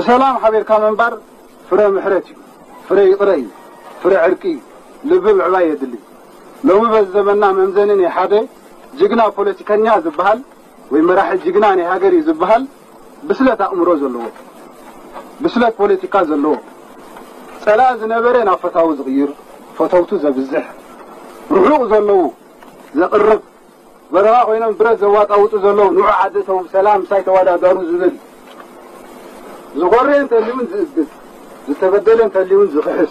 بسلام حبيب كامنبر فري محرتي فري قري فري عرقي لبب عبايد اللي لو مبزمنا ممزنين حدا جقنا بوليتيكانيا زبهل وين مراح جقناني هاجري زبهل بسلت امرو زلو بسلت بوليتيكا زلو سلاز نبرنا فتاو صغير فتوتو زبزح روحو زلو زقرب براغ وينم برز زوات اوتو زلو نوع عدسهم سلام سايتو ولا دارو زلو زغري انت اللي من زدت تبدل انت اللي من زغحس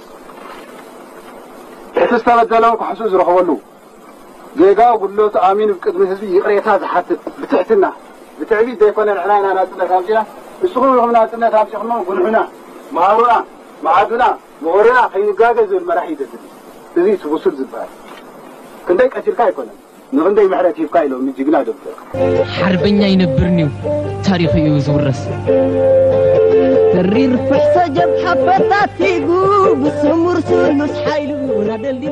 حتى استبدل لك حسوس روح ولو جيجا وقول له امين بقد من هزي يقريتا زحت بتعتنا بتعبي دي فن العنان انا اتنا خامسنا بسخون رحمنا اتنا خامسي خمان بنحنا معرونا معادنا مغرنا خين قاقا زي المراحي دتنا تزي سبسل زبار كندي كاتير كايكونا نغندي محراتي بقاي لو من جيقنا دبتر حربنا ينبرنيو تاريخي يوزور رسل كرير فحصة جب حفتات يقوب السمر سلس حيلو نادى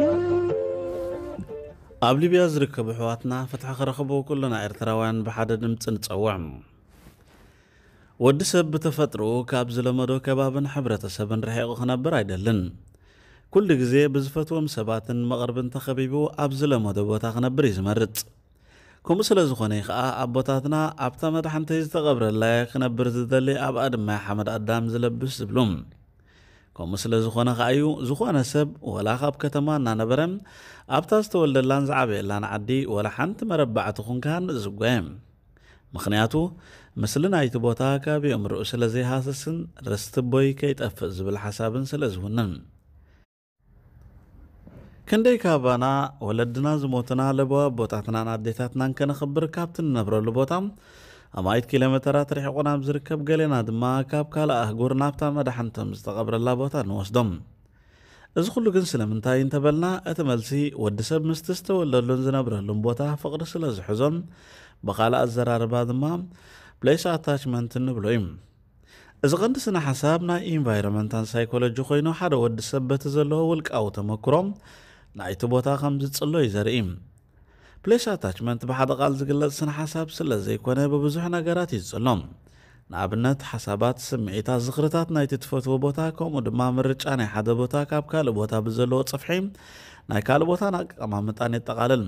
ኣብ ሊብያ ዝርከቡ ኣሕዋትና ፍትሒ ክረኽቡ ኩሉና ኤርትራውያን ብሓደ ድምፂ ንፀውዕ ወዲ ሰብ ብተፈጥሮኡ ካብ ዝለመዶ ከባብን ሕብረተሰብን ርሒቑ ክነብር ኣይደልን ኩሉ ግዜ ብዝፈትዎም ሰባትን መቕርብን ተኸቢቡ ኣብ ዝለመዶ ቦታ ክነብር እዩ ዝመርፅ ከምኡ ስለ ዝዀነ እይ ኸኣ ኣብ ቦታትና ኣብታ መድሕንተይ ዝተቐብረላየ ኽነብር ዝደሊ ኣብኣ ድማይ ሓመድ ኣዳም ዝለብስ ዚብሉ ከምኡ ስለ ዝዀነ ኸኣእዩ ዝዀነ ሰብ ወላ ኻብ ከተማ እናነበረን ኣብታ ዝተወልደላን ዝዓበየላንዓዲ ወላ ሓንቲ መረባዕቲ ኹንካህንዝጓየ ምኽንያቱ ምስሊ ናይቲ ቦታ ካብእኦምርኡ ስለ ዘይሃሰስን ርስቲቦይ ከይጠፍእ ዚብል ሓሳብን ስለ ዚውንን ክንደይ ካባና ወለድና ዝሞትና ለበዋ ቦታትናን ኣዴታትናን ከነኽብር ካብቲ ንነብረሉ ቦታ ኣማይት ኪሎ ሜተራት ናብ ዝርከብ ገሌና ድማ ካብ ካልእ ኣህጉር ናብታ መድሓንቶም ዝተቐብረላ ቦታ ንወስዶም እዚ ኩሉ ግን ስለምንታይ እንተበልና እቲ መልሲ ወዲ ሰብ ምስቲ ዝተወለሉን ዝነብረሉን ቦታ ፍቕሪ ስለ ዝሕዞን ብካልእ ኣዘራርባ ድማ ፕሌስ ኣታችመንት ንብሎ እዩ እዚ ቐንዲ ስነ ሓሳብ ናይ ኢንቫይሮመንታን ሳይኮሎጂ ኮይኑ ሓደ ወዲ ሰብ በቲ ዘለዎ ውልቃዊ ተመክሮም ናይቲ ቦታ ከም ዝፅሎ እዩ ዘርኢ ፕሌስ ኣታችመንት ብሓደ ቓል ዝግለጽ ስነ ሓሳብ ስለ ዘይኮነ ብብዙሕ ነገራት እዩ ዝጽሎም ንኣብነት ሓሳባት ስምዒታት ዝኽርታት ናይቲ ትፈትዎ ቦታ ከምኡ ድማ ምርጫ ናይ ሓደ ቦታ ካብ ካልእ ቦታ ብዘለዎ ጽፍሒ ናይ ካልእ ቦታ ንኣቀማምጣን የጠቓልል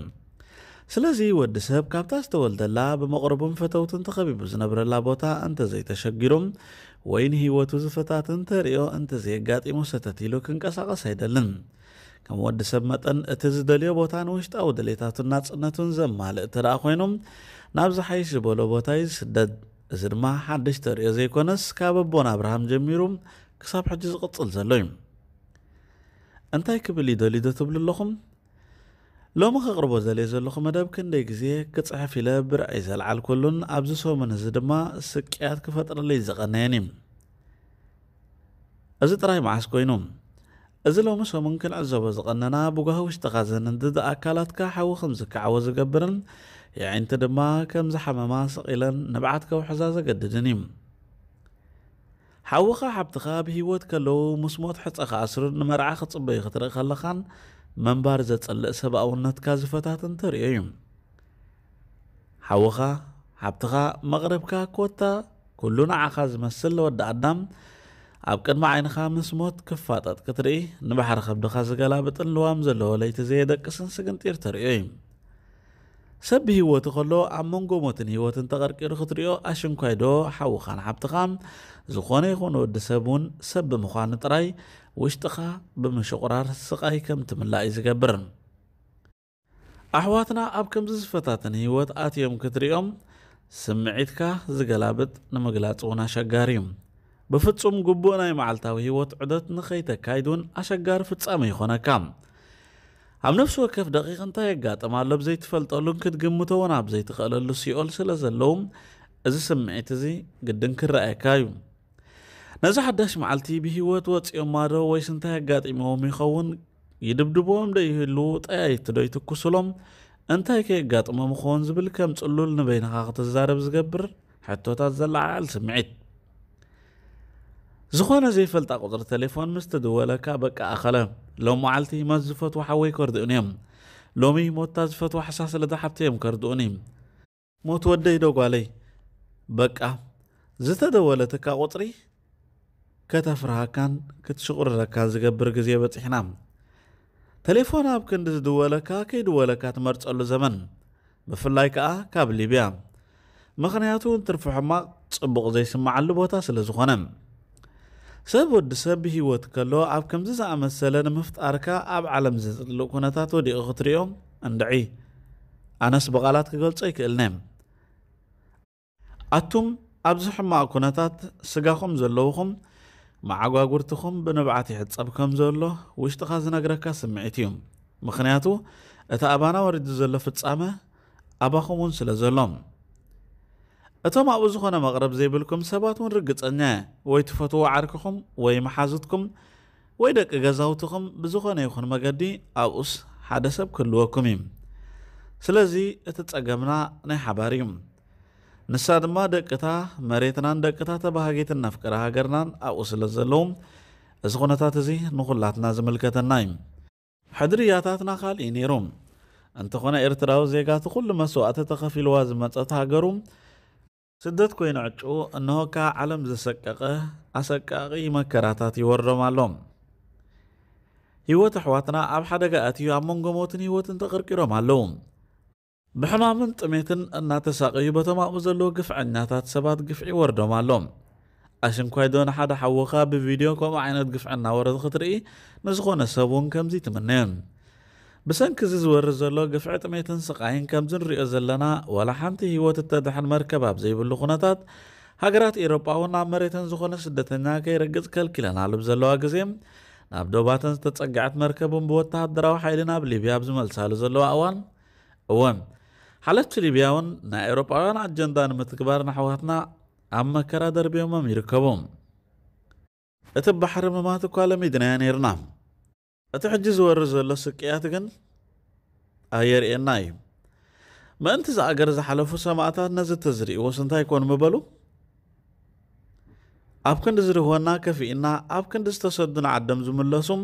ስለዚ ወዲ ሰብ ካብታ ዝተወልደላ ብመቕርቡን ፈተውትን ተኸቢቡ ዝነብረላ ቦታ እንተዘይተሸጊሩም ወይ ንህይወቱ ዝፈታት እንተርእዮ እንተዘየጋጢሙ ሰተት ኢሉ ክንቀሳቐስ ኣይደልን كم ود سب متن اتز دلیو بوتان وشت او دلیتات نات نتون زم مال اتر آخوینم نبز حیش بلو بوتایز داد زرما حدش تر ازی کنس کاب بون ابراهام جمیروم کساب حجز قتل زلیم انتای کبلی دلی دو تبل لخم لوم خقرب زلی زل لخم دب کن دیگزیه کت صحفی لبر ایزل عال کلون عبز سو من زدما سکیات کفتر لیز قنینیم از ترای معس کوینم እዚ ሎሚ ሰሙን ክንዕዘቦ ዝቐነና ብጓህውሽጢኻ ዘንድድ ኣካላትካ ሓዊ ከም ዝከዓወ ዝገብርን የዒንቲ ድማ ከም ዝሓመማ ስቂለን ንብዓት ከውሕዛ ዘገድድን እዩ ሓዊኻ ሓብትኻ ብሂወት ከለዉ ምስ ሞት ሕፀኻ ኣስርን ንመርዓ ክፅበዩ ክትርኢ ከለኻን መንባር ዘጸልእ ሰብኣውነትካ ዝፈታትን ተርእዮ እዩ ሓዊኻ ሓብትኻ መቕረብካ ኮታ ኩሉ ንዓኻ ዝመስል ወዲ ኣዳም ኣብ ቅድሚ ዓይንኻ ምስ ሞት ክፋጠጥ ክትርኢ ንባሕሪ ከብድኻ ዝገላብጥን ልዋም ዘለዎ ለይቲ ዘየደቅስን ስግንጢር ተርእዮ እዩ ሰብ ብህይወቱ ከሎ ኣብ መንጎ ሞትን ህይወትን ተቐርቂሩ ክትሪዮ ኣሽንኳይዶ ሓዉኻን ሓብትኻን ዝኾነ ይኹን ወዲ ሰብ እውን ሰብ ብምዃኑ ጥራይ ውሽጢኻ ብምሽቁራር ስቓይ ከም ትምላእ እዩ ዝገብር ኣሕዋትና ኣብ ከምዚ ዝፈታትን ህይወት ኣትዮም ክትሪኦም ስምዒትካ ዝገላብጥ ንምግላፅ እውን ኣሸጋር እዩ ብፍጹም ግቡእ ናይ መዓልታዊ ህይወት ዑዶት ንኸይተካይድእን ኣሸጋሪ ፍጻሚ ይኾነካ ኣብ ነፍሲ ወከፍ ደቂቕ እንታይ የጋጥማሎ ብዘይትፈልጠሉን ክትግምቶ ዎን ኣብ ዘይትኽእለሉ ስኦል ስለ ዘለዉ እዚ ስምዒት እዚ ግድን ክረኣየካ እዩ ነዚ ሓዳሽ መዓልቲ ብህይወት ወጺኦምማዶ ወይ ስንታይ ኣጋጢሞዎም ይኸውን ይድብድቦዎም ደ ይህልዉ ጠያይቲዶ ይትኩስሎም እንታይ ከየጋጥሞም ምኸውን ዝብል ከም ጽሉል ንበይንኻ ኽትዛረብ ዝገብር ሕቶታት ዘላዓዕል ስምዒት ዝኾነ ዘይፈልጣ ቁፅሪ ቴሌፎን ምስ ተደወለካ በቂ ኣኸለ ሎም መዓልቲ ሂመት ዝፈትዎ ሓወይ ከርድኡን እዮም ሎሚ ሞታ ዝፈትዎ ሓሳስ ስለዝሓብቲ እዮም ከርድኡን እዩ ሞት ወደይ ዶጓለይ በቃ ዝተደወለትካ ቁፅሪ ከተፍርሃካን ክትሽቑርረካን ዝገብር ግዜ በፂሕና ቴሌፎን ኣብ ክንዲ ዝድወለካ ከይድወለካ ትመርፀሉ ዘመን ብፍላይ ከዓ ካብ ሊብያ ምክንያቱ እንትርፊ ፅቡቕ ዘይስማዓሉ ቦታ ስለ ዝኾነ ሰብ ወዲ ሰብ ብህይወት ከሎ ኣብ ከምዚ ዝኣመሰለ ንምፍጣርካ ኣብ ዓለም ዜጽድሉእ ኵነታት ወዲቑ ኽትርእዮም እንዳዒ ኣነስ ብቓላት ኪገልጾ ኣይክእልነ ኣቱም ኣብዚ ሕማቕ ኵነታት ስጋኹም ዘለዉኹም መዓጓጕርትኹም ብንባዓት ይሕጸብ ከም ዘሎ ውሽጢኻ ዝነግረካ ስምዒት እዩ ምኽንያቱ እቲ ኣባና ወሪዱ ዘሎ ፍጻመ ኣባኹም እውን ስለ ዘሎም እቶም ኣብኡ ዝኾነ መቕረብ ዘይብልኩም ሰባት እውን ርግፀኛ ወይ ትፈትዎ ዓርክኹም ወይ መሓዝትኩም ወይ ደቂ ገዛውትኹም ብዝኾነ ይኹን መገዲ ኣብኡስ ሓደ ሰብ ክህልወኩም እዩ ስለዚ እቲ ጸገምና ናይ ሓባር እዩ ንሳ ድማ ደቅታ መሬትናን ደቅታ ተባሃጊትን ናፍቅረ ሃገርናን ኣብኡ ስለ ዘለዉ እዚ ኩነታት እዚ ንኹላትና ዝምልከተና እዩ ሕድርያታትና ካልእ ነይሩ እንተኾነ ኤርትራዊ ዜጋ እቲ ኩሉ መስዋእቲ ተኸፊልዋ ዝመፀት ሃገሩ ስደት ኮይናጩ እንሆ ካብ ዓለም ዘሰቀቐ ኣሰቃቒ መከራታት ይወርዶም ኣሎም ህይወት ኣሕዋትና ኣብ ሓደጋ እትዩ ኣብ መንጎ ሞትን ህይወትን ተቕርቂሮም ኣለዉ ብሕማምን ጥሜትን እናተሳቀዩ በቶም ኣብኡ ዘለዉ ግፍዐኛታት ሰባት ግፍዒ ወርዶም ኣሎም ኣሽንኳይ ዶ ንሓደ ሓወኻ ብቪድዮ ከምኡ ዓይነት ግፍዐ እናወረድ ክትርኢ ንዝኾነ ሰብ እውን ከምዚ ትምነዮን بسنكز زور زلو قفعت ما يتنسق عين كم زن رئو زلنا ولا حانتي هو تتدح المركب زي بلغونتات هاقرات إيروبا ونا مريتن زخون سدتنا كي رقز كل كلان على بزلو أقزيم ناب دوباتن ستتسقعت مركبون بوتها الدراو حيلنا بليبيا بزمال سالو زلو أوان أوان حالت ليبيا ون نا إيروبا ون عجن متكبار نحواتنا أما كرا دربيوم أميركبون اتب بحر ما ماتو كالا ميدنا أتحجز ورز ولا سكيات جن أير إن إيه نايم ما أنت زعجر زحلف سمعت نز تزري وسنتا يكون مبلو أبكن دزري هو ناك في إن أبكن دستصدنا عدم زملاسهم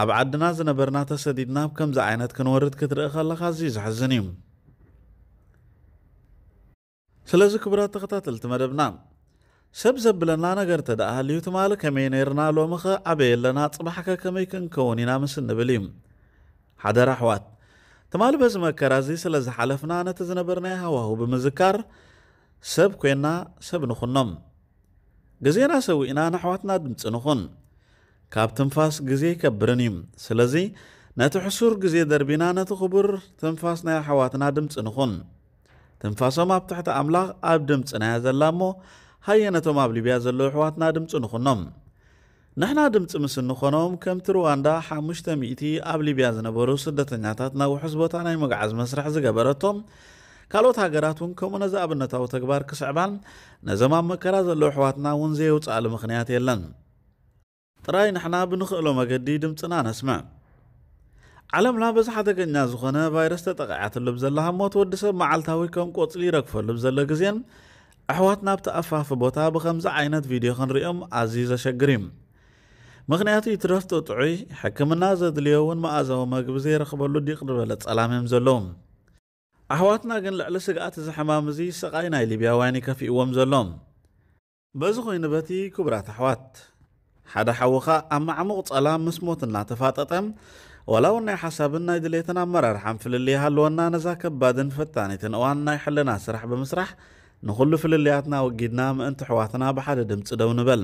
أب عدنا زنا برنات سديدنا بكم زعينت كن ورد كتر أخلا خزيز حزنيم سلازك برات قطات التمر بنام شب سبزب بلنا نقرت دا اهلیو تمال کمین ایرنا لو مخ عبیل لنا تصبح که صبحك كمي كنكوننا مسن بليم حدا رحوات تمال بز سل مكرازي سلز حلفنا هوا هو بمذكار سب كوينا سب نخونم نخنم جزينا سوينا نحواتنا دمت نخن كاب تنفاس جزي كبرنيم سلزي نت حسور در بینا نت خبر تنفاسنا حواتنا دمت نخن تنفاسهم اب تحت أملاق اب دمت نهزلامو ሃየነቶም ኣብ ሊብያ ዘለዉ ኣሕዋትና ድምፂ ንኹኖም ንሕና ድምፂ ምስ እንኾኖም ከምቲ ሩዋንዳ 500 ኣብ ሊብያ ዝነበሩ ስደተኛታት ናብ ውሑስ ቦታ ናይ መግዓዝ መስርሕ ዝገበረቶም ካልኦት ሃገራት እውን ከምኡ ነዚ ኣብነታዊ ተግባር ክስዕባን ነዞም ኣብ መከራ ዘለዉ ኣሕዋትና እውን ዘየውፃእሉ ምኽንያት የለን ጥራይ ንሕና ብንኽእሎ መገዲ ድምፅና ነስምዕ ዓለምና በዚ ሓደገኛ ዝኾነ ቫይረስ ተጠቃዓትሉ ብዘለሃ ሞት ወዲ ሰብ መዓልታዊ ከም ቆፅሊ ይረግፈሉ ብዘሎ ግዜን أحواتنا بتأفاف بوتها بخمسة عينات فيديو خنريهم عزيزة شقريم مغنياتي ترفت وطعي حكم النازد ليوون ما أزاو ما قبزي رخبولو دي قدر بلت سلامهم زلوم أحواتنا قن لعلسك آتز حمامزي سقاينا ليبيا واني كفي اوام زلوم بزخوي نباتي كبرات أحوات حدا حوخا أما عمو تسلام مسموت ناتفاتتهم ولو اني حسابنا دليتنا مرار حنفل اللي هلونا نزاك بادن فتاني تنقوان نايحلنا سرح بمسرح ንኹሉ ፍልልያትና ወጊድና ምእንቲ ኣሕዋትና ብሓደ ድምፂ ደው ንበል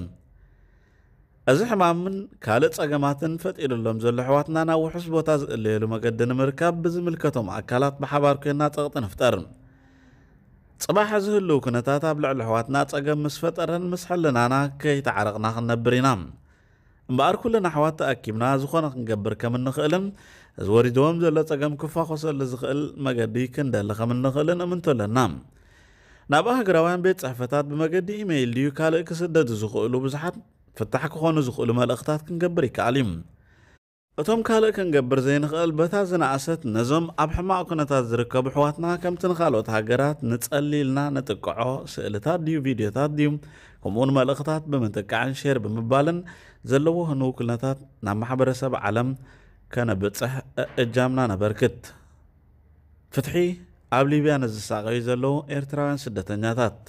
እዚ ሕማምን ካልእ ጸገማትን ፈጢሩሎም ዘሎ ኣሕዋትና ናብ ውሑስ ቦታ ዝእለየሉ መገዲ ንምርካብ ብዝምልከቶም ኣካላት ብሓባር ኮይንና ጸቕጢ ንፍጠር ጽባሕ ዝህልው ኩነታት ኣብ ልዕሊ ኣሕዋትና ጸገም ምስ ፈጠረን ምስ ሕልናና ከይተዓረቕና ክንነብር ኢና እምበኣር ኩልና ኣሕዋት ተኣኪብና ዝኾነ ክንገብር ከም እንኽእልን እዚ ወሪድዎም ዘሎ ጸገም ክፋኾሰሉ ዝኽእል መገዲ ክንደሊ ከም እንኽእልን እምንቶ ኣለና نباها غراوان بيت صحفتات بمجد إيميل ديو كالو إكسد دادو زخوئلو بزحات فتاح كخوانو زخوئلو مالاقتات كنقبري كعليم اتوم كالو كنقبر زين غال بتازن عاسات نزوم أبحما أكونتا زركا بحواتنا كم تنخالو تهاجرات نتسألي لنا نتقعو سئلتات ديو فيديوتات ديو كمون مالاقتات بمنتقع شير بمبالن زلوو هنو كلنتات نام حبرسة بعلم كان بيت اجامنا نبركت فتحي ኣብ ሊብያ ነዝሳቀዩ ዘለዉ ኤርትራውያን ስደተኛታት